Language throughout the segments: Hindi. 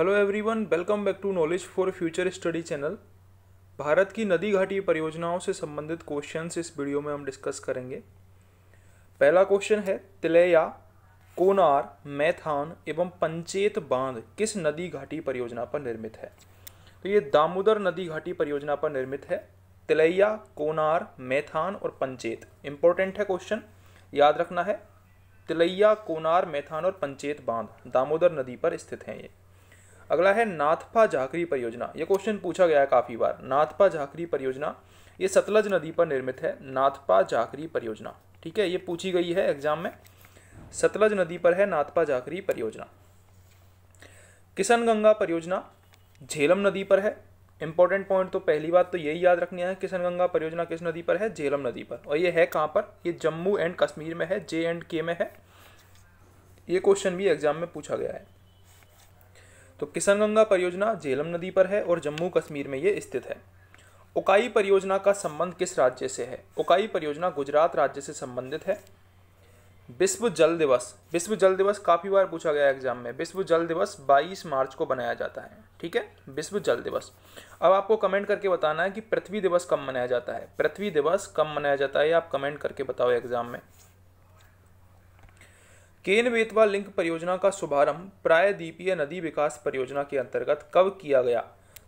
hello everyone welcome back to knowledge for future study channel Bharat की नदी घाटी परियोजनाओं से संबंधित क्वेश्चंस इस वीडियो में हम डिस्कस करेंगे पहला क्वेश्चन है तिलैया कोनार मैथान एवं पंचेत बांध किस नदी घाटी परियोजना पर निर्मित है तो ये दामोदर नदी घाटी परियोजना पर निर्मित है तिलैया कोनार मैथान और पंचेत इंपॉर्टेंट है क्वेश्चन याद रखना है तिलैया कोनार मैथान और पंचेत बांध दामोदर नदी पर स्थित हैं ये अगला है नाथपा झाकरी परियोजना ये क्वेश्चन पूछा गया है काफ़ी बार नाथपा झाकरी परियोजना ये सतलज नदी पर निर्मित है नाथपा झाकरी परियोजना ठीक है ये पूछी गई है एग्जाम में सतलज नदी पर है नाथपा झाकरी परियोजना किशन गंगा परियोजना झेलम नदी पर है इंपॉर्टेंट पॉइंट तो पहली बात तो यही याद रखनी है किशन गंगा परियोजना किस नदी पर है झेलम नदी पर और ये है कहाँ पर ये जम्मू एंड कश्मीर में है जे एंड के में है ये क्वेश्चन भी एग्जाम में पूछा गया है तो किशनगंगा परियोजना झेलम नदी पर है और जम्मू कश्मीर में ये स्थित है उकाई परियोजना का संबंध किस राज्य से है उकाई परियोजना गुजरात राज्य से संबंधित है विश्व जल दिवस विश्व जल दिवस काफ़ी बार पूछा गया एग्जाम में विश्व जल दिवस 22 मार्च को बनाया जाता है ठीक है विश्व जल दिवस अब आपको कमेंट करके बताना है कि पृथ्वी दिवस कब मनाया जाता है पृथ्वी दिवस कब मनाया जाता है आप कमेंट करके बताओ एग्जाम में केन बेतवा लिंक परियोजना का शुभारंभ प्रायद्वीपीय नदी विकास परियोजना के अंतर्गत कब किया गया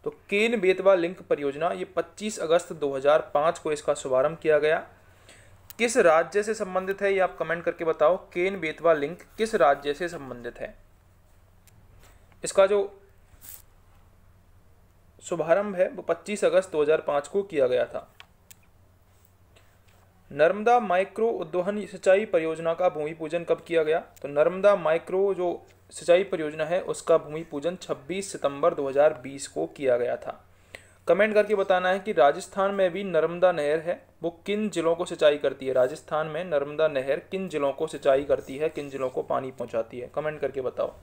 तो केन बेतवा लिंक परियोजना ये 25 अगस्त 2005 को इसका शुभारंभ किया गया किस राज्य से संबंधित है ये आप कमेंट करके बताओ केन बेतवा लिंक किस राज्य से संबंधित है इसका जो शुभारंभ है वो 25 अगस्त 2005 को किया गया था नर्मदा माइक्रो उद्वहन सिंचाई परियोजना का भूमि पूजन कब किया गया तो नर्मदा माइक्रो जो सिंचाई परियोजना है उसका भूमि पूजन 26 सितंबर 2020 को किया गया था कमेंट करके बताना है कि राजस्थान में भी नर्मदा नहर है वो किन जिलों को सिंचाई करती है राजस्थान में नर्मदा नहर किन जिलों को सिंचाई करती है किन जिलों को पानी पहुंचाती है कमेंट करके बताओ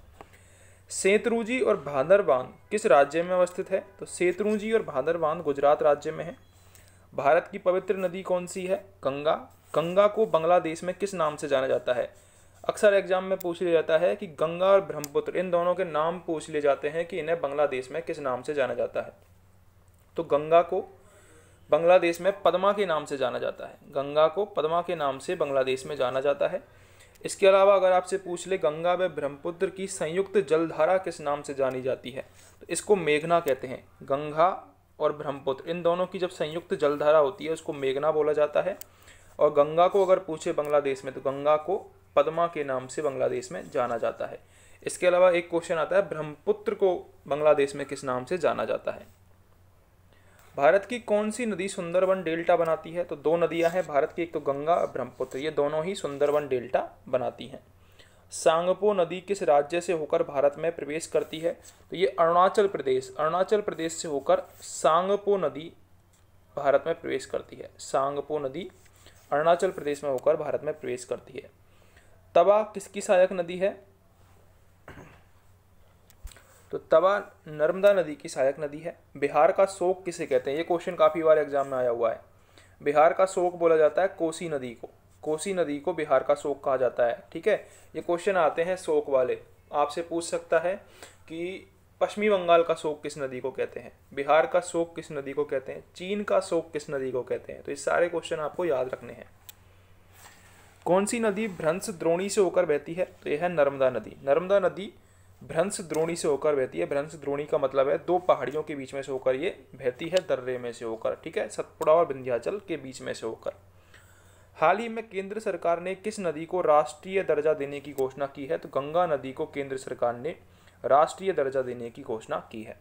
सेतरूजी और भादरवान किस राज्य में अवस्थित है तो सेतरूजी और भादरवान गुजरात राज्य में है भारत की पवित्र नदी कौन सी है गंगा गंगा को बांग्लादेश में किस नाम से जाना जाता है अक्सर एग्जाम में पूछ लिया जाता है कि गंगा और ब्रह्मपुत्र इन दोनों के नाम पूछ लिए जाते हैं कि इन्हें बांग्लादेश में किस नाम से जाना जाता है तो गंगा को बांग्लादेश में पदमा के नाम से जाना जाता है गंगा को पदमा के नाम से बांग्लादेश में जाना जाता है इसके अलावा अगर आपसे पूछ ले गंगा व ब्रह्मपुत्र की संयुक्त जलधारा किस नाम से जानी जाती है तो इसको मेघना कहते हैं गंगा और ब्रह्मपुत्र इन दोनों की जब संयुक्त जलधारा होती है उसको मेघना बोला जाता है और गंगा को अगर पूछे बांग्लादेश में तो गंगा को पद्मा के नाम से बांग्लादेश में जाना जाता है इसके अलावा एक क्वेश्चन आता है ब्रह्मपुत्र को बांग्लादेश में किस नाम से जाना जाता है भारत की कौन सी नदी सुंदरवन डेल्टा बनाती है तो दो नदियां हैं भारत की एक तो गंगा और ब्रह्मपुत्र ये दोनों ही सुंदरवन डेल्टा बनाती हैं सांगपो नदी किस राज्य से होकर भारत में प्रवेश करती है तो ये अरुणाचल प्रदेश अरुणाचल प्रदेश से होकर सांगपो नदी भारत में प्रवेश करती है सांगपो नदी अरुणाचल प्रदेश में होकर भारत में प्रवेश करती है तवा किसकी सहायक नदी है तो तवा नर्मदा नदी की सहायक नदी है बिहार का शोक किसे कहते हैं ये क्वेश्चन काफ़ी बार एग्जाम में आया हुआ है बिहार का शोक बोला जाता है कोसी नदी को कोसी नदी को बिहार का शोक कहा जाता है ठीक है ये क्वेश्चन आते हैं शोक वाले आपसे पूछ सकता है कि पश्चिमी बंगाल का शोक किस नदी को कहते हैं बिहार का शोक किस नदी को कहते हैं चीन का शोक किस नदी को कहते हैं तो ये सारे क्वेश्चन आपको याद रखने हैं कौन सी नदी भ्रंश द्रोणी से होकर बहती है तो यह है नर्मदा नदी नर्मदा नदी भ्रंश द्रोणी से होकर बहती है भ्रंश द्रोणी का मतलब है दो पहाड़ियों के बीच में से होकर ये बहती है दर्रे में से होकर ठीक है सतपुड़ा और विंध्याचल के बीच में से होकर हाल ही में केंद्र सरकार ने किस नदी को राष्ट्रीय दर्जा देने की घोषणा की है तो गंगा नदी को केंद्र सरकार ने राष्ट्रीय दर्जा देने की घोषणा की है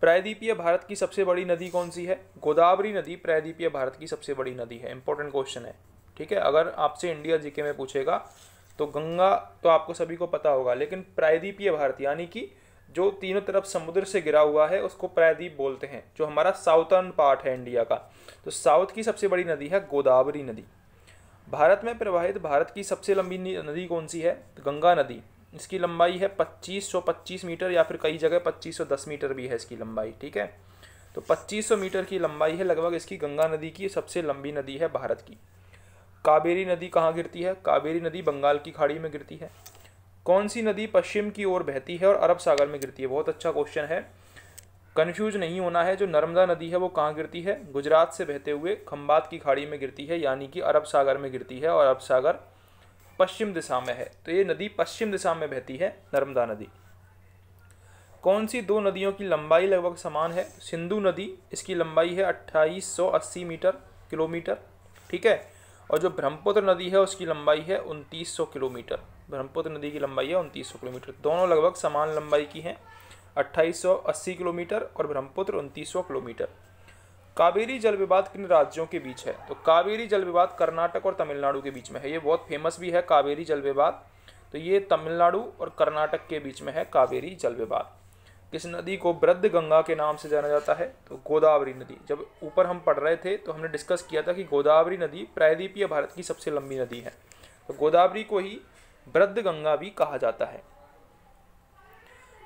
प्रायद्वीपीय भारत की सबसे बड़ी नदी कौन सी है गोदावरी नदी प्रायद्वीपीय भारत की सबसे बड़ी नदी है इंपॉर्टेंट क्वेश्चन है ठीक है अगर आपसे इंडिया जीके में पूछेगा तो गंगा तो आपको सभी को पता होगा लेकिन प्रायद्वीपीय भारत यानी कि जो तीनों तरफ समुद्र से गिरा हुआ है उसको प्रायद्वीप बोलते हैं जो हमारा साउथर्न पार्ट है इंडिया का तो साउथ की सबसे बड़ी नदी है गोदावरी नदी भारत में प्रवाहित भारत की सबसे लंबी नदी कौन सी है तो गंगा नदी इसकी लंबाई है 2525 मीटर या फिर कई जगह 2510 मीटर भी है इसकी लंबाई ठीक है तो 2500 मीटर की लंबाई है लगभग इसकी गंगा नदी की सबसे लंबी नदी है भारत की कावेरी नदी कहाँ गिरती है कावेरी नदी बंगाल की खाड़ी में गिरती है कौन सी नदी पश्चिम की ओर बहती है और अरब सागर में गिरती है बहुत अच्छा क्वेश्चन है कन्फ्यूज नहीं होना है जो नर्मदा नदी है वो कहाँ गिरती है गुजरात से बहते हुए खम्बात की खाड़ी में गिरती है यानी कि अरब सागर में गिरती है और अरब सागर पश्चिम दिशा में है तो ये नदी पश्चिम दिशा में बहती है नर्मदा नदी कौन सी दो नदियों की लंबाई लगभग समान है सिंधु नदी इसकी लंबाई है 2880 मीटर किलोमीटर ठीक है और जो ब्रह्मपुत्र नदी है उसकी लंबाई है 2900 किलोमीटर ब्रह्मपुत्र नदी की लंबाई है उनतीस किलोमीटर दोनों लगभग समान लंबाई की हैं 2880 किलोमीटर और ब्रह्मपुत्र उनतीस किलोमीटर कावेरी जल विवाद किन राज्यों के बीच है तो कावेरी जल विवाद कर्नाटक और तमिलनाडु के बीच में है ये बहुत फेमस भी है कावेरी जल विवाद तो ये तमिलनाडु और कर्नाटक के बीच में है कावेरी जल विवाद किस नदी को वृद्ध गंगा के नाम से जाना जाता है तो गोदावरी नदी जब ऊपर हम पढ़ रहे थे तो हमने डिस्कस किया था कि गोदावरी नदी प्रायद्वीपीय भारत की सबसे लंबी नदी है तो गोदावरी को ही वृद्ध गंगा भी कहा जाता है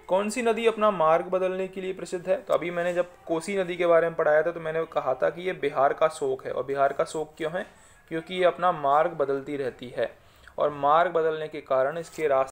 कौन सी नदी अपना मार्ग बदलने के लिए प्रसिद्ध है तो अभी मैंने जब कोसी नदी के बारे में पढ़ाया था तो मैंने कहा था कि ये बिहार का शोक है और बिहार का शोक क्यों है क्योंकि ये अपना मार्ग बदलती रहती है और मार्ग बदलने के कारण इसके रास्ते